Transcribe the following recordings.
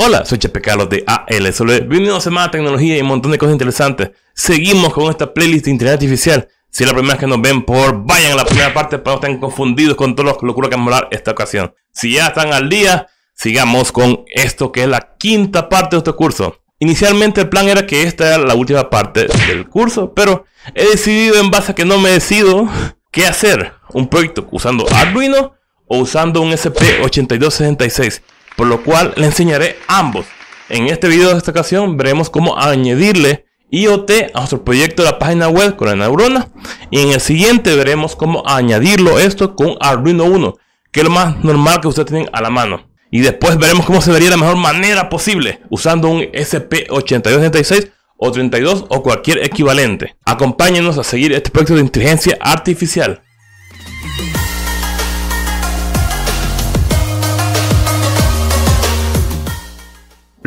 Hola, soy Chepe Carlos de ALSW. Bienvenidos a Semana Tecnología y un montón de cosas interesantes. Seguimos con esta playlist de Internet Artificial. Si es la primera vez que nos ven, por vayan a la primera parte para no estar confundidos con todas las locuras que vamos a hablar esta ocasión. Si ya están al día, sigamos con esto que es la quinta parte de este curso. Inicialmente el plan era que esta era la última parte del curso, pero he decidido en base a que no me decido qué hacer. Un proyecto usando Arduino o usando un SP8266 por lo cual le enseñaré ambos. En este video de esta ocasión veremos cómo añadirle IoT a nuestro proyecto de la página web con la neurona y en el siguiente veremos cómo añadirlo esto con Arduino 1 que es lo más normal que ustedes tienen a la mano y después veremos cómo se vería de la mejor manera posible usando un SP8236 o 32 o cualquier equivalente. Acompáñenos a seguir este proyecto de inteligencia artificial.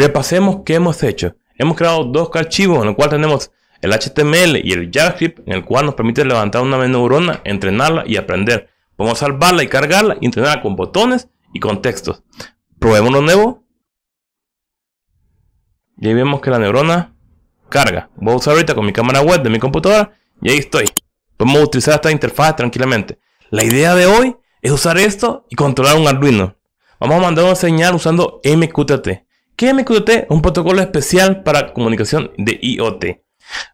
Repasemos qué hemos hecho. Hemos creado dos archivos en los cuales tenemos el HTML y el JavaScript, en el cual nos permite levantar una neurona, entrenarla y aprender. Podemos salvarla y cargarla y entrenarla con botones y con textos. Probemos lo nuevo. Y ahí vemos que la neurona carga. Voy a usar ahorita con mi cámara web de mi computadora y ahí estoy. Podemos utilizar esta interfaz tranquilamente. La idea de hoy es usar esto y controlar un Arduino. Vamos a mandar una señal usando MQTT. ¿Qué es Un protocolo especial para comunicación de IoT.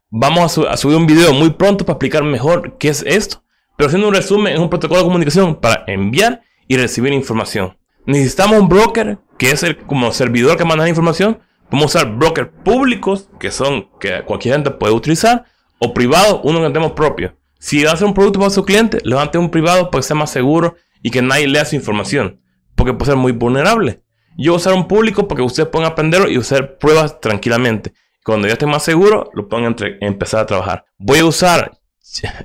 Vamos a, subir un video muy pronto para explicar mejor qué es esto, pero haciendo un resumen, es un protocolo de comunicación para enviar y recibir información. Necesitamos un broker, que es el como servidor que manda la información. Podemos usar brokers públicos, que son que cualquier gente puede utilizar, o privados, uno que tenemos propio. Si va a hacer un producto para su cliente, levante un privado para que sea más seguro y que nadie lea su información, porque puede ser muy vulnerable yo usar un público para que ustedes puedan aprenderlo y usar pruebas tranquilamente. Cuando ya esté más seguro, lo puedan entre, empezar a trabajar. Voy a usar,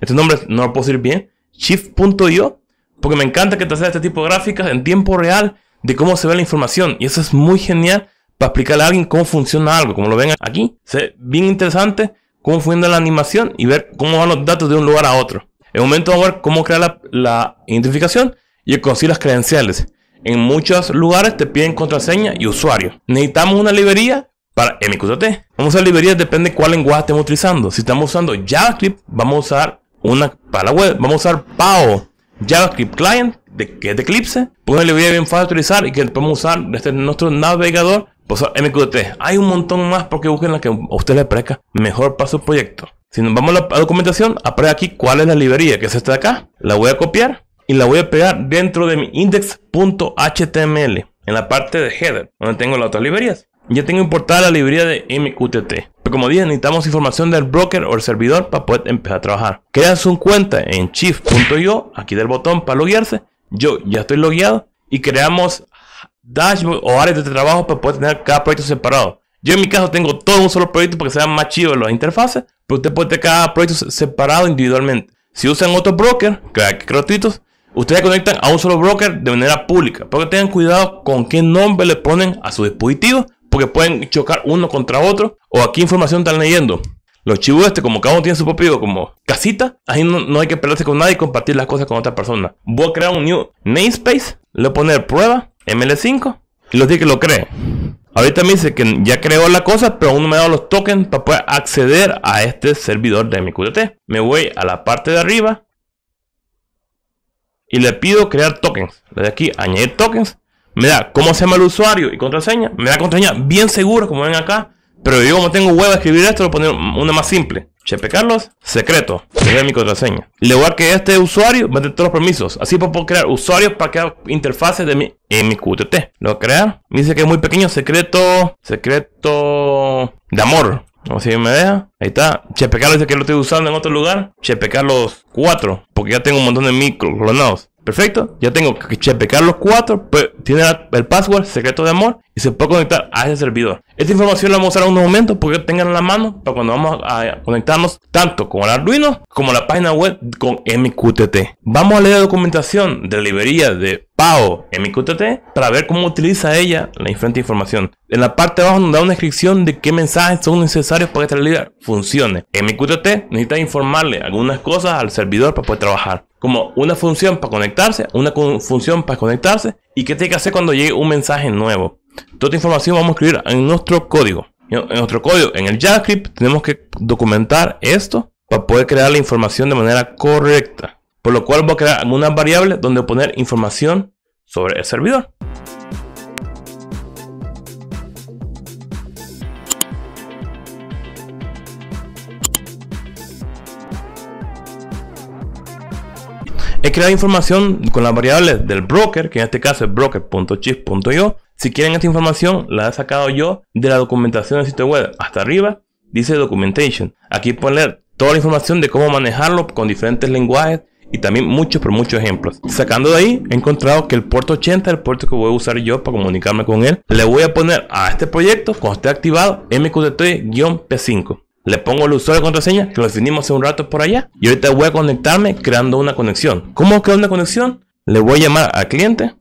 este nombre no lo puedo decir bien, shift.io, porque me encanta que te haga este tipo de gráficas en tiempo real de cómo se ve la información. Y eso es muy genial para explicarle a alguien cómo funciona algo, como lo ven aquí. Es bien interesante cómo funciona la animación y ver cómo van los datos de un lugar a otro. En un momento vamos a ver cómo crear la, la identificación y conseguir las credenciales. En muchos lugares te piden contraseña y usuario. Necesitamos una librería para MQTT. Vamos a usar librerías, depende cuál lenguaje estemos utilizando. Si estamos usando JavaScript, vamos a usar una para la web. Vamos a usar PAO, JavaScript Client, de, que es de Eclipse. Pues una librería bien fácil de utilizar y que podemos usar desde nuestro navegador. Pues MQTT. Hay un montón más porque busquen la que a usted le parezca mejor para su proyecto. Si nos vamos a la documentación, aparece aquí cuál es la librería, que es esta de acá. La voy a copiar y la voy a pegar dentro de mi index.html en la parte de header, donde tengo las otras librerías. Ya tengo importada la librería de MQTT. Pero pues como dije, necesitamos información del broker o el servidor para poder empezar a trabajar. creas su cuenta en chief.io, aquí del botón para loguearse. Yo ya estoy logueado y creamos dashboard o áreas de trabajo para poder tener cada proyecto separado. Yo en mi caso tengo todo un solo proyecto porque sean más chido las interfaces, pero usted puede tener cada proyecto separado individualmente. Si usan otro broker que gratuitos, Ustedes conectan a un solo broker de manera pública, pero tengan cuidado con qué nombre le ponen a su dispositivo porque pueden chocar uno contra otro o a qué información están leyendo. Los chivos este, como cada uno tiene su propio como casita, ahí no, hay que pelearse con nadie y compartir las cosas con otra persona. Voy a crear un new namespace, le voy a poner prueba, ML5, y los dije que lo cree Ahorita me dice que ya creó la cosa, pero aún no me ha dado los tokens para poder acceder a este servidor de mi Me voy a la parte de arriba, y le pido crear tokens. desde aquí añadir tokens. Me da cómo se llama el usuario y contraseña. Me da contraseña bien seguro. como ven acá. Pero yo como tengo huevo a escribir esto, lo voy a poner una más simple. Chepe Carlos, secreto. Le mi contraseña. Le voy a que este usuario va a todos los permisos. Así puedo crear usuarios para crear interfaces de mi, en mi QTT. Lo voy a crear. Me dice que es muy pequeño. Secreto. Secreto de amor. Vamos si me deja. Ahí está. Chepecar dice que lo estoy usando en otro lugar. Chepecar los 4. Porque ya tengo un montón de micro Perfecto. Ya tengo que chepecar los 4. Pues, tiene el password, secreto de amor y se puede conectar a ese servidor. Esta información la vamos a usar en unos momentos porque tengan en la mano para cuando vamos a conectarnos tanto con el Arduino como la página web con MQTT. Vamos a leer la documentación de la librería de PAO MQTT para ver cómo utiliza ella la diferente información. En la parte de abajo nos da una descripción de qué mensajes son necesarios para que esta librería funcione. MQTT necesita informarle algunas cosas al servidor para poder trabajar como una función para conectarse, una función para conectarse y qué tiene que hacer cuando llegue un mensaje nuevo. Toda esta información vamos a escribir en nuestro código. En nuestro código, en el JavaScript, tenemos que documentar esto para poder crear la información de manera correcta. Por lo cual voy a crear algunas variables donde poner información sobre el servidor. He creado información con las variables del broker, que en este caso es broker.chip.io, si quieren esta información, la he sacado yo de la documentación del sitio web. Hasta arriba dice documentation. Aquí pueden leer toda la información de cómo manejarlo con diferentes lenguajes y también muchos, pero muchos ejemplos. Sacando de ahí, he encontrado que el puerto 80 es el puerto que voy a usar yo para comunicarme con él. Le voy a poner a este proyecto, cuando esté activado, MQTT-P5. Le pongo el usuario de contraseña que lo definimos hace un rato por allá. Y ahorita voy a conectarme creando una conexión. ¿Cómo creo una conexión? Le voy a llamar al cliente.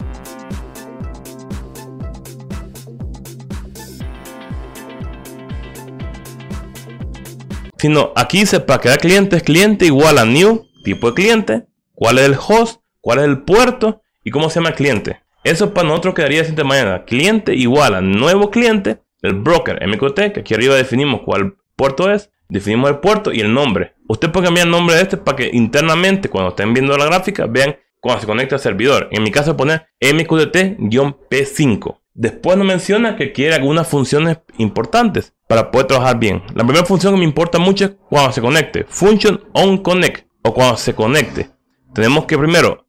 Sino aquí se para crear cliente es cliente igual a new, tipo de cliente, cuál es el host, cuál es el puerto y cómo se llama el cliente. Eso para nosotros quedaría de siguiente manera. Cliente igual a nuevo cliente, el broker MQT, que aquí arriba definimos cuál puerto es, definimos el puerto y el nombre. Usted puede cambiar el nombre de este para que internamente, cuando estén viendo la gráfica, vean cuando se conecta al servidor. En mi caso, poner MQTT-P5. Después nos menciona que quiere algunas funciones importantes para poder trabajar bien. La primera función que me importa mucho es cuando se conecte. Function on connect o cuando se conecte. Tenemos que primero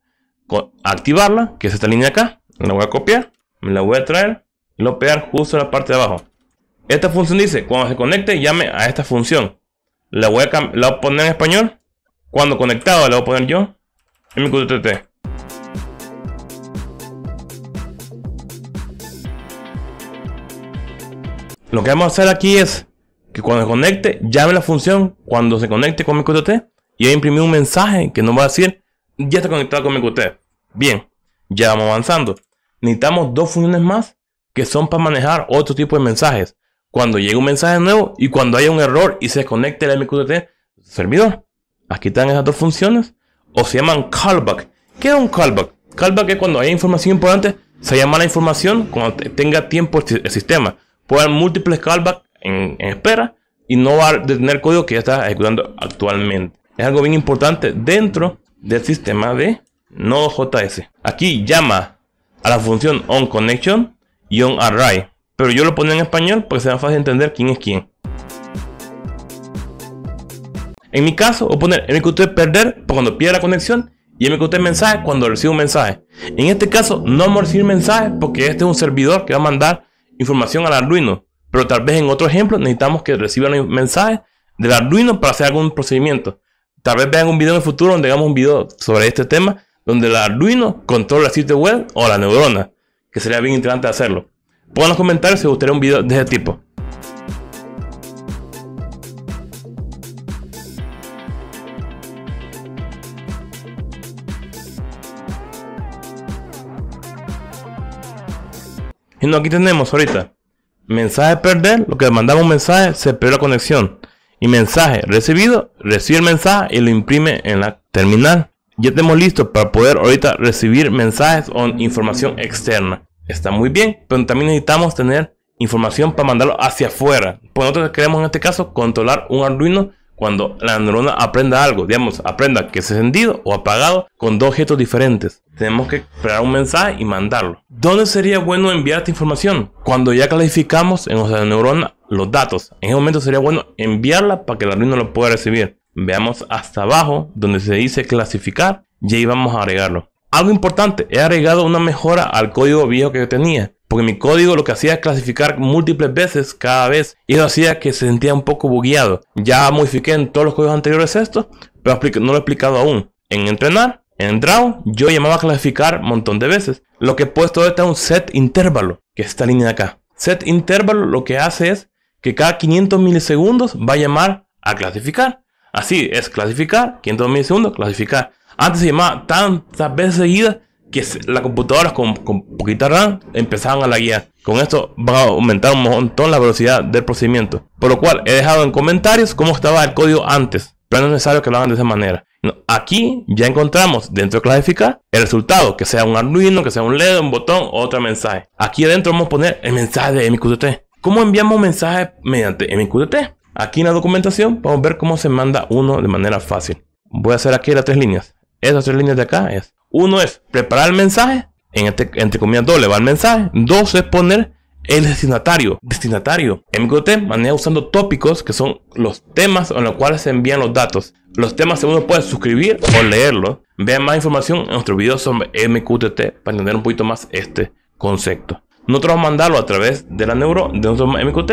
activarla, que es esta línea acá. La voy a copiar, me la voy a traer y lo pegar justo en la parte de abajo. Esta función dice, cuando se conecte, llame a esta función. La voy a, la voy a poner en español. Cuando conectado, la voy a poner yo. MQTT. Lo que vamos a hacer aquí es que cuando se conecte, llame la función cuando se conecte con MQTT y va a imprimir un mensaje que nos va a decir ya está conectado con MQTT. Bien, ya vamos avanzando. Necesitamos dos funciones más que son para manejar otro tipo de mensajes. Cuando llegue un mensaje nuevo y cuando haya un error y se desconecte el MQTT servidor. Aquí están esas dos funciones o se llaman callback. ¿Qué es un callback? Callback es cuando hay información importante, se llama la información cuando tenga tiempo el sistema. Puede múltiples callbacks en, espera y no va a detener código que ya está ejecutando actualmente. Es algo bien importante dentro del sistema de Node.js. Aquí llama a la función onConnection y onArray. Pero yo lo pongo en español porque sea fácil entender quién es quién. En mi caso, voy a poner MQT perder cuando pierda la conexión y MQT mensaje cuando reciba un mensaje. En este caso, no vamos a recibir mensaje porque este es un servidor que va a mandar información al Arduino, pero tal vez en otro ejemplo necesitamos que reciban un mensaje del Arduino para hacer algún procedimiento. Tal vez vean un video en el futuro donde hagamos un video sobre este tema, donde el Arduino controla el sitio web o la neurona, que sería bien interesante hacerlo. Pueden en los comentarios si les gustaría un video de este tipo. Y aquí tenemos ahorita. Mensaje perder, lo que mandamos un mensaje, se perdió la conexión. Y mensaje recibido, recibe el mensaje y lo imprime en la terminal. Ya tenemos listo para poder ahorita recibir mensajes o información externa. Está muy bien, pero también necesitamos tener información para mandarlo hacia afuera. Pues nosotros queremos en este caso controlar un Arduino cuando la neurona aprenda algo, digamos, aprenda que es encendido o apagado con dos objetos diferentes. Tenemos que crear un mensaje y mandarlo. ¿Dónde sería bueno enviar esta información? Cuando ya clasificamos en nuestra neurona los datos. En ese momento sería bueno enviarla para que la neurona lo pueda recibir. Veamos hasta abajo donde se dice clasificar y ahí vamos a agregarlo. Algo importante, he agregado una mejora al código viejo que tenía porque mi código lo que hacía es clasificar múltiples veces cada vez y eso hacía que se sentía un poco bugueado. Ya modifiqué en todos los códigos anteriores esto, pero no lo he explicado aún. En entrenar, en draw, yo llamaba a clasificar un montón de veces. Lo que he puesto ahorita es un set intervalo, que es esta línea de acá. Set intervalo lo que hace es que cada 500 milisegundos va a llamar a clasificar. Así es clasificar, 500 milisegundos, clasificar. Antes se llamaba tantas veces seguidas que las computadoras con, poquita RAM empezaban a la guía. Con esto va a aumentar un montón la velocidad del procedimiento. Por lo cual he dejado en comentarios cómo estaba el código antes. Pero no es necesario que lo hagan de esa manera. aquí ya encontramos dentro de clasificar el resultado, que sea un Arduino, que sea un LED, un botón o otro mensaje. Aquí adentro vamos a poner el mensaje de MQTT. ¿Cómo enviamos mensajes mediante MQTT? Aquí en la documentación vamos a ver cómo se manda uno de manera fácil. Voy a hacer aquí las tres líneas. Esas tres líneas de acá es uno es preparar el mensaje, en entre, entre comillas doble va el mensaje. Dos es poner el destinatario. Destinatario. MQT maneja usando tópicos que son los temas en los cuales se envían los datos. Los temas uno puede suscribir o leerlos. Vean más información en nuestro video sobre MQTT para entender un poquito más este concepto. Nosotros vamos a mandarlo a través de la neuro de nuestro MQT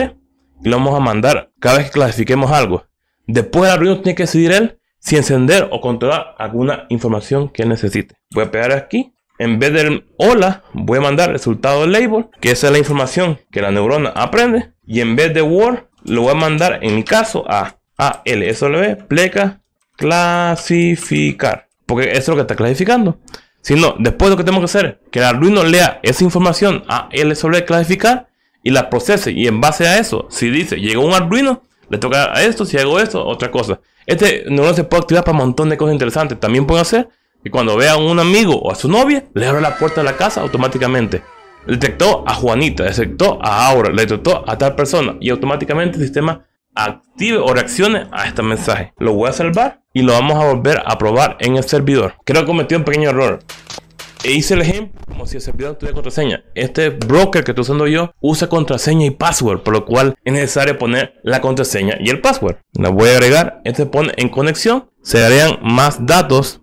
y lo vamos a mandar cada vez que clasifiquemos algo. Después la reunión tiene que decidir él si encender o controlar alguna información que necesite. Voy a pegar aquí. En vez del hola, voy a mandar resultado label, que esa es la información que la neurona aprende. Y en vez de word, lo voy a mandar en mi caso a ALSW pleca clasificar. Porque eso es lo que está clasificando. Si no, después lo que tenemos que hacer es que el Arduino lea esa información a sobre clasificar y la procese. Y en base a eso, si dice, llegó un Arduino, le toca a esto, si hago esto, otra cosa. Este neurona se puede activar para un montón de cosas interesantes. También puede hacer que cuando vea a un amigo o a su novia, le abra la puerta de la casa automáticamente. Detectó a Juanita, detectó a Aura, detectó a tal persona y automáticamente el sistema active o reaccione a este mensaje. Lo voy a salvar y lo vamos a volver a probar en el servidor. Creo que cometí un pequeño error. E hice el ejemplo como si el servidor tuviera contraseña. Este broker que estoy usando yo usa contraseña y password, por lo cual es necesario poner la contraseña y el password. La voy a agregar. Este pone en conexión. Se agregan más datos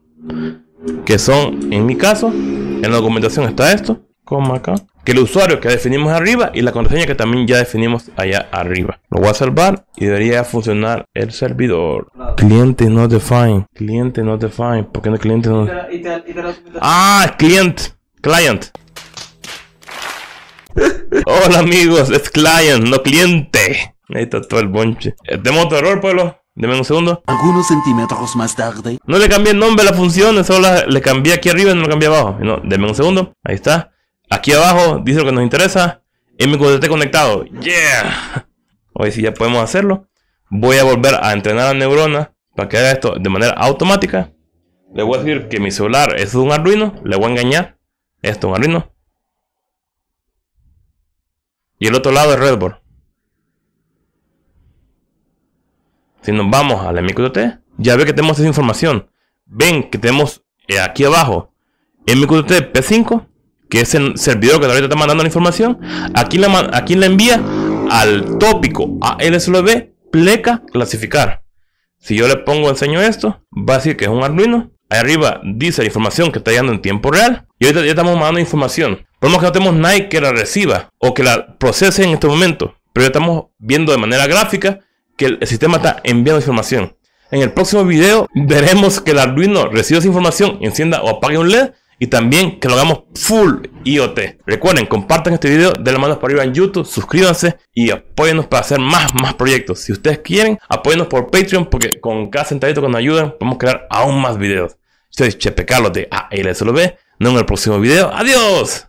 que son, en mi caso, en la documentación está esto. Como acá que el usuario que definimos arriba y la contraseña que también ya definimos allá arriba. Lo voy a salvar y debería funcionar el servidor. Cliente no define. Cliente no define. ¿Por qué no cliente no? te, ah, es ah, client. Client. Hola amigos, es client, no cliente. Ahí está todo el bonche. Tenemos otro error, pueblo. Deme un segundo. Algunos centímetros más tarde. No le cambié el nombre a la función, solo le cambié aquí arriba y no lo cambié abajo. No, un segundo. Ahí está. Aquí abajo dice lo que nos interesa. MQTT conectado. Yeah. Hoy sí si ya podemos hacerlo. Voy a volver a entrenar a neurona para que haga esto de manera automática. Le voy a decir que mi celular es un Arduino. Le voy a engañar. Esto es un Arduino. Y el otro lado es Redboard. Si nos vamos al MQTT, ya ve que tenemos esa información. Ven que tenemos eh, aquí abajo MQTT P5 que es el servidor que ahorita está mandando la información, aquí la, aquí la envía al tópico ALSLB pleca clasificar. Si yo le pongo enseño esto, va a decir que es un Arduino. Ahí arriba dice la información que está llegando en tiempo real. Y ahorita ya estamos mandando información. Podemos que no tenemos nadie que la reciba o que la procese en este momento. Pero ya estamos viendo de manera gráfica que el sistema está enviando información. En el próximo video veremos que el Arduino reciba esa información, encienda o apague un LED y también que lo hagamos full IoT. Recuerden, compartan este video, denle manos para arriba en YouTube, suscríbanse y apóyennos para hacer más, más proyectos. Si ustedes quieren, apóyennos por Patreon porque con cada centavito que nos ayudan podemos crear aún más videos. Soy Chepe Carlos de ALSLB. Nos vemos en el próximo video. ¡Adiós!